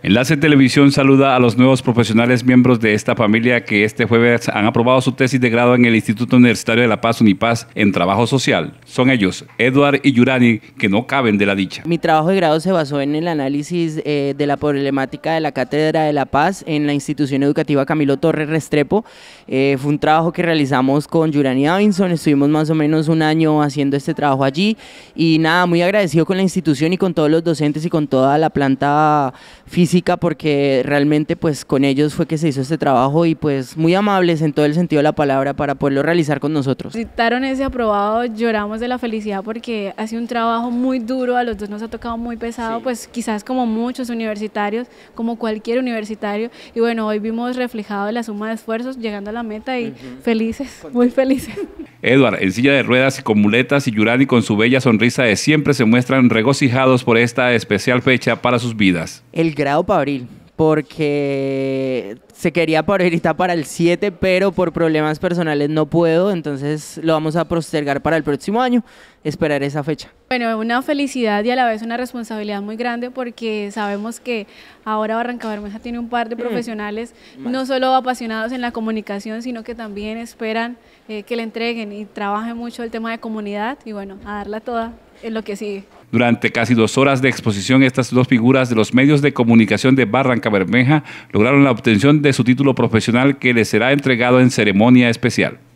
Enlace Televisión saluda a los nuevos profesionales miembros de esta familia que este jueves han aprobado su tesis de grado en el Instituto Universitario de la Paz Unipaz en trabajo social. Son ellos, Eduard y Yurani, que no caben de la dicha. Mi trabajo de grado se basó en el análisis eh, de la problemática de la Cátedra de la Paz en la institución educativa Camilo Torres Restrepo. Eh, fue un trabajo que realizamos con Yurani Abinson. estuvimos más o menos un año haciendo este trabajo allí y nada, muy agradecido con la institución y con todos los docentes y con toda la planta física porque realmente pues con ellos fue que se hizo este trabajo y pues muy amables en todo el sentido de la palabra para poderlo realizar con nosotros. Citaron ese aprobado, lloramos de la felicidad porque ha un trabajo muy duro, a los dos nos ha tocado muy pesado, pues quizás como muchos universitarios, como cualquier universitario y bueno, hoy vimos reflejado la suma de esfuerzos llegando a la meta y felices, muy felices. Edward, en silla de ruedas y con muletas, y Yurani con su bella sonrisa de siempre se muestran regocijados por esta especial fecha para sus vidas. El grado para abril porque se quería ahorita para el 7, pero por problemas personales no puedo, entonces lo vamos a postergar para el próximo año, esperar esa fecha. Bueno, una felicidad y a la vez una responsabilidad muy grande porque sabemos que ahora Barranca Bermeja tiene un par de mm. profesionales no solo apasionados en la comunicación, sino que también esperan eh, que le entreguen y trabaje mucho el tema de comunidad y bueno, a darla toda durante casi dos horas de exposición, estas dos figuras de los medios de comunicación de Barranca Bermeja lograron la obtención de su título profesional que les será entregado en ceremonia especial.